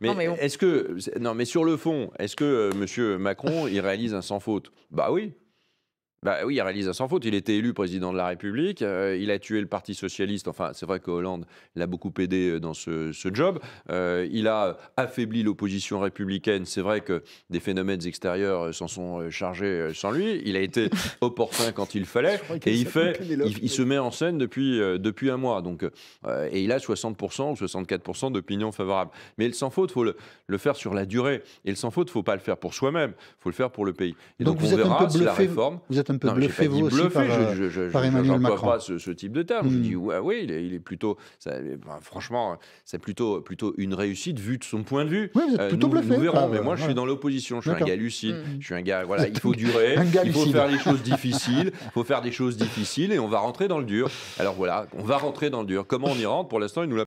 Mais, est-ce que non, mais sur le fond, est-ce que euh, Monsieur Macron il réalise un sans faute Bah oui, bah oui, il réalise à sans faute. Il était élu président de la République. Euh, il a tué le Parti socialiste. Enfin, c'est vrai que Hollande l'a beaucoup aidé euh, dans ce, job. Euh, il a affaibli l'opposition républicaine. C'est vrai que des phénomènes extérieurs s'en sont chargés sans lui. Il a été opportun quand il fallait. Et il, fait, il, se met en scène depuis, depuis un mois. Donc, et il a 60% ou 64% d'opinion favorable. Mais il sans faute, il faut le, faire sur la durée. Et le sans faute, il ne faut pas le faire pour soi-même. Il faut le faire pour le pays. Et donc, vous on êtes verra un peu si la réforme un peu bluffé, aussi, par, je, euh, je, Emmanuel pas ce, ce, type de terme. Je dis, hmm. ouais, oui, il est, plutôt. Ça, franchement, c'est plutôt, plutôt une réussite vu de son point de vue. Oui, vous êtes euh, plutôt bluffé. mais moi, je suis dans l'opposition. Je suis un gars lucide. Hmm. Je suis un gars, voilà, il faut durer. il faut faire les choses difficiles. Il faut faire des choses difficiles et on va rentrer dans le dur. Alors voilà, on va rentrer dans le dur. Comment on y rentre Pour l'instant, il nous l'a